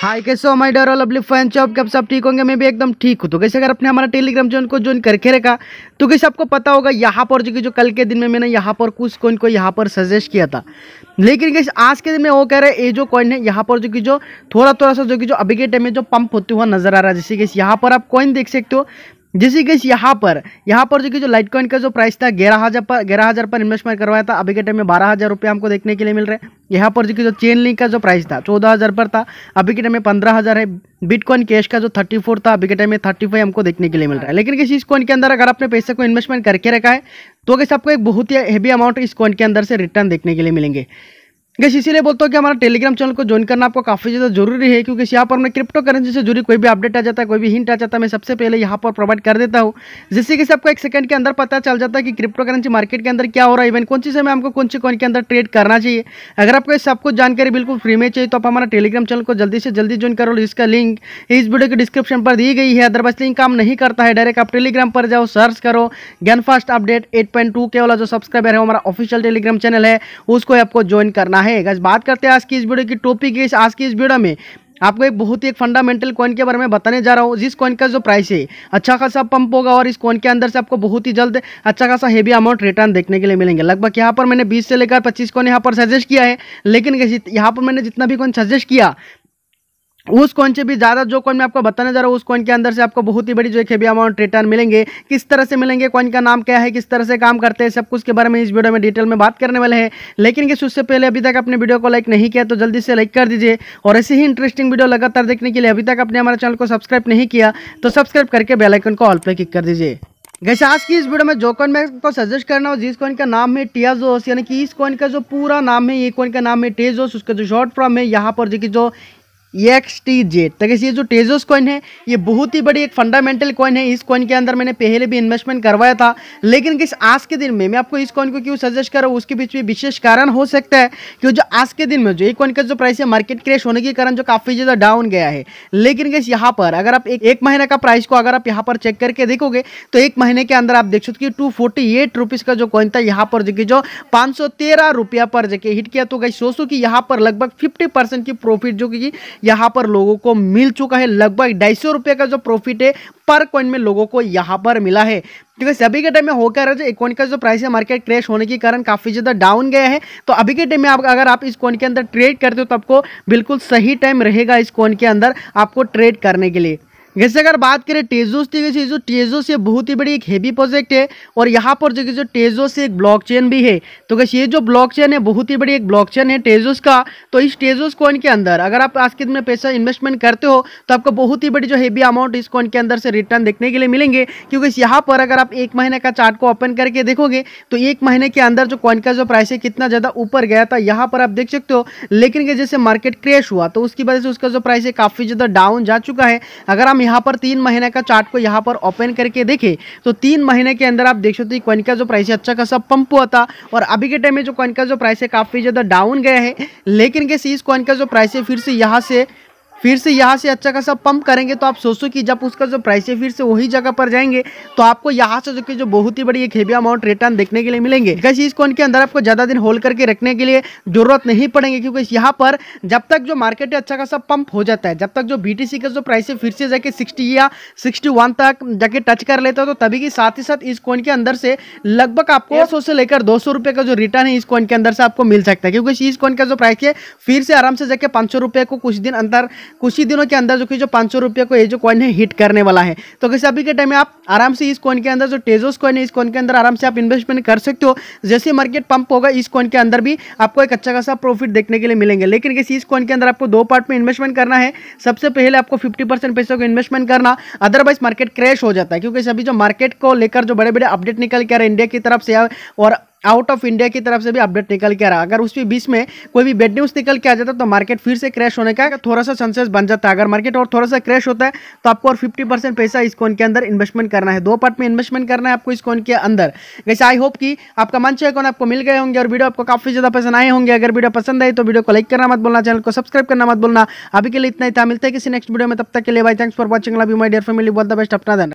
हाय कैसे हो माय डर लवली फैन चॉप के आप सब ठीक होंगे मैं भी एकदम ठीक हूँ तो कैसे अगर आपने हमारा टेलीग्राम जो को ज्वाइन करके रखा तो कैसे आपको पता होगा यहाँ पर जो कि जो कल के दिन में मैंने यहाँ पर कुछ कॉइन को यहाँ पर सजेस्ट किया था लेकिन कैसे आज के दिन में वो कह रहे हैं ये जो कॉइन है यहाँ पर जो कि जो थोड़ा थोड़ा सा जो कि जो अभी के टाइम में जो पंप होते हुआ नजर आ रहा है जैसे कि यहाँ पर आप कॉइन देख सकते हो जैसे गैस यहाँ पर यहाँ पर जो कि जो लाइट कॉइन का जो प्राइस था ग्यारह हज़ार पर ग्यारह हज़ार पर इन्वेस्टमेंट करवाया था अभी के टाइम में बारह हज़ार रुपये हमको देखने के लिए मिल रहे हैं यहाँ पर जो कि जो चेन लिंक का जो प्राइस था चौदह हज़ार पर था अभी के टाइम में पंद्रह हज़ार है बिटकॉइन कैश का जो थर्टी फोर था अभी के टाइम में थर्टी फाइव हमको देखने के लिए मिल रहा है लेकिन किसी इस कॉइन के अंदर अगर आपने पैसे को इन्वेस्टमेंट करके रखा है तो कैसे आपको एक बहुत ही हैवी अमाउंट इस कॉइन के अंदर से रिटर्न देखने के लिए मिलेंगे गैस इसीलिए बोलता हूँ कि हमारा टेलीग्राम चैनल को ज्वाइन करना आपको काफ़ी ज़्यादा जरूरी है क्योंकि यहाँ पर मैं क्रिप्टो करेंसी से जुड़ी कोई भी अपडेट आ जाता है कोई भी हिंट आ जाता है मैं सबसे पहले यहाँ पर प्रोवाइड कर देता हूँ जिससे कि आपको एक सेकंड के अंदर पता चल जाता है कि क्रिप्टो करेंसी मार्केट के अंदर क्या हो रहा है इवन कौन सी समय हमको कौन सी कॉइन के अंदर ट्रेड करना चाहिए अगर आपको सब कुछ जानकारी बिल्कुल फ्री में चाहिए तो आप हमारा टेलीग्राम चैनल को जल्दी से जल्दी ज्वाइन करो इसका लिंक इस वीडियो के डिस्क्रिप्शन पर दी गई है अदरवाइज लिंक काम नहीं करता है डायरेक्ट आप टेलीग्राम पर जाओ सर्च करो ज्ञान फास्ट अपडेट एट के वाला जो सब्सक्राइबर है हमारा ऑफिशियल टेलीग्राम चैनल है उसको आपको ज्वाइन करना है है गज बात करते हैं आज की इस वीडियो की टॉपिक इस आज की इस वीडियो में आपको एक बहुत ही एक फंडामेंटल कॉइन के बारे में बताने जा रहा हूँ जिस कॉइन का जो प्राइस है अच्छा खासा पंप होगा और इस कॉइन के अंदर से आपको बहुत ही जल्द अच्छा खासा हेवी अमाउंट रिटर्न देखने के लिए मिलेंगे लगभग यहाँ पर मैंने 20 से लेकर 25 कॉइन यहाँ पर सजेस्ट किया है लेकिन यहाँ पर मैंने जितना भी कॉइन सजेस्ट किया उस कॉइन से भी ज़्यादा जो कॉइन मैं आपको बताने जा रहा हूँ उस कॉइन के अंदर से आपको बहुत ही बड़ी जो एक खेबी अमाउंट रिटर्न मिलेंगे किस तरह से मिलेंगे कॉइन का नाम क्या है किस तरह से काम करते हैं सब कुछ के बारे में इस वीडियो में डिटेल में बात करने वाले हैं लेकिन किस उससे पहले अभी तक अपने वीडियो को लाइक नहीं किया तो जल्दी से लाइक कर दीजिए और ऐसी ही इंटरेस्टिंग वीडियो लगातार देखने के लिए अभी तक अपने हमारे चैनल को सब्सक्राइब नहीं किया तो सब्सक्राइब करके बेलाइकन को ऑल पे क्लिक कर दीजिए जैसे आज की इस वीडियो में जो कॉइन मैं आपको सजेस्ट करना हूँ जिस कॉइन का नाम है टियाजोस यानी कि इस कॉइन का जो पूरा नाम है ये कॉइन का नाम है टेजोस उसका जो शॉर्ट फॉर्म है यहाँ पर जो कि जो एक्स टी जेड तो कैसे ये जो टेजोस कॉइन है ये बहुत ही बड़ी एक फंडामेंटल कॉइन है इस कॉइन के अंदर मैंने पहले भी इन्वेस्टमेंट करवाया था लेकिन किस आज के दिन में मैं आपको इस कॉइन को क्यों सजेस्ट कर रहा हूँ उसके बीच में विशेष कारण हो सकता है कि जो आज के दिन में जो एक कॉइन का जो प्राइस है मार्केट क्रेश होने के कारण जो काफ़ी ज़्यादा डाउन गया है लेकिन कैसे यहाँ पर अगर आप एक, एक महीने का प्राइस को अगर आप यहाँ पर चेक करके देखोगे तो एक महीने के अंदर आप देख सकते हो टू फोर्टी एट का जो कॉइन था यहाँ पर जो कि जो पाँच सौ तेरह रुपया पर जो हिट किया तो गई सोचो कि यहाँ पर लगभग फिफ्टी परसेंट की प्रॉफिट जो कि यहाँ पर लोगों को मिल चुका है लगभग ढाई सौ रुपये का जो प्रॉफिट है पर कॉइन में लोगों को यहाँ पर मिला है क्योंकि तो अभी के टाइम में हो क्या रहा है जो एक कॉइन का जो प्राइस है मार्केट क्रैश होने के कारण काफ़ी ज़्यादा डाउन गया है तो अभी के टाइम में आप अगर आप इस कॉइन के अंदर ट्रेड करते हो तो आपको बिल्कुल सही टाइम रहेगा इस कॉइन के अंदर आपको ट्रेड करने के लिए जैसे अगर बात करें टेजोस की जो टेजोस ये बहुत ही बड़ी एक हैवी प्रोजेक्ट है और यहाँ पर जो कि जो टेजोस एक ब्लॉकचेन भी है तो कैसे ये जो ब्लॉकचेन है बहुत ही बड़ी एक ब्लॉकचेन है टेजोस का तो इस टेजोस कॉइन के अंदर अगर आप आज के दिन में पैसा इन्वेस्टमेंट करते हो तो आपको बहुत ही बड़ी जो हैवी अमाउंट इस कॉइन के अंदर से रिटर्न देखने के लिए मिलेंगे क्योंकि यहाँ पर अगर आप एक महीने का चार्ट को ओपन करके देखोगे तो एक महीने के अंदर जो कॉइन का जो प्राइस है कितना ज़्यादा ऊपर गया था यहाँ पर आप देख सकते हो लेकिन जैसे मार्केट क्रैश हुआ तो उसकी वजह से उसका जो प्राइस है काफ़ी ज़्यादा डाउन जा चुका है अगर आप हम यहाँ पर तीन महीने का चार्ट को यहाँ पर ओपन करके देखें तो तीन महीने के अंदर आप देख सकते हैं कॉइन का जो प्राइस है अच्छा खासा पंप हुआ था और अभी के टाइम में जो कॉइन का जो प्राइस है काफ़ी ज़्यादा डाउन गया है लेकिन कैसे इस कॉइन का जो प्राइस है फिर से यहाँ से फिर से यहाँ से अच्छा खासा पंप करेंगे तो आप सोचो कि जब उसका जो प्राइस है फिर से वही जगह पर जाएंगे तो आपको यहाँ से जो कि जो बहुत ही बड़ी एक हेवी अमाउंट रिटर्न देखने के लिए मिलेंगे कैसे इस कॉइन के अंदर आपको ज़्यादा दिन होल्ड करके रखने के लिए जरूरत नहीं पड़ेंगे क्योंकि यहाँ पर जब तक जो मार्केट है अच्छा खासा पंप हो जाता है जब तक जो बी का जो प्राइस है फिर से जाके सिक्सटी या सिक्सटी तक जाके टच कर लेता तो तभी के साथ ही साथ इस कॉइन के अंदर से लगभग आपको सौ से लेकर दो सौ का जो रिटर्न है इस कॉइन के अंदर से आपको मिल सकता है क्योंकि इस कॉइन का जो प्राइस है फिर से आराम से जाके पाँच सौ को कुछ दिन अंदर कुछ ही दिनों के अंदर जो कि जो पाँच सौ को ये जो कॉइन है हिट करने वाला है तो कैसे अभी के टाइम में आप आराम से इस कॉइन के अंदर जो टेजोस कॉइन है इस कॉइन के अंदर आराम से आप इन्वेस्टमेंट कर सकते हो जैसे मार्केट पंप होगा इस कॉइन के अंदर भी आपको एक अच्छा खासा प्रॉफिट देखने के लिए मिलेंगे लेकिन किसी इस कॉइन के अंदर आपको दो पार्ट में इन्वेस्टमेंट करना है सबसे पहले आपको फिफ्टी परसेंट पैसों को इन्वेस्टमेंट करना अदरवाइज मार्केट क्रैश हो जाता है क्योंकि अभी जो मार्केट को लेकर जो बड़े बड़े अपडेट निकल के आ रहे इंडिया की तरफ से और आउट ऑफ इंडिया की तरफ से भी अपडेट निकल के आ रहा अगर उसके बीच में कोई भी बेड न्यूज़ निकल के आ जाता तो मार्केट फिर से क्रैश होने का थोड़ा सा चांसेस बन जाता है अगर मार्केट और थोड़ा सा क्रैश होता है तो आपको और फिफ्टी परसेंट पैसा इस कॉइन के अंदर इन्वेस्टमेंट करना है दो पार्ट में इन्वेस्टमेंट करना है आपको इस कॉइन के अंदर वैसे आई होप कि आपका मंच कौन आपको मिल गए होंगे और वीडियो आपको काफ़ी ज़्यादा पसंद आए होंगे अगर वीडियो पसंद आई तो वीडियो को लाइक करना मत बोलना चैनल को सब्सक्राइब करना मत बोलना अभी के लिए इतना ही था मिलता है किसी नेक्स्ट वीडियो में तब तक के लिए भाई thanks for watching my you my dear family बहुत द बेस्ट अपना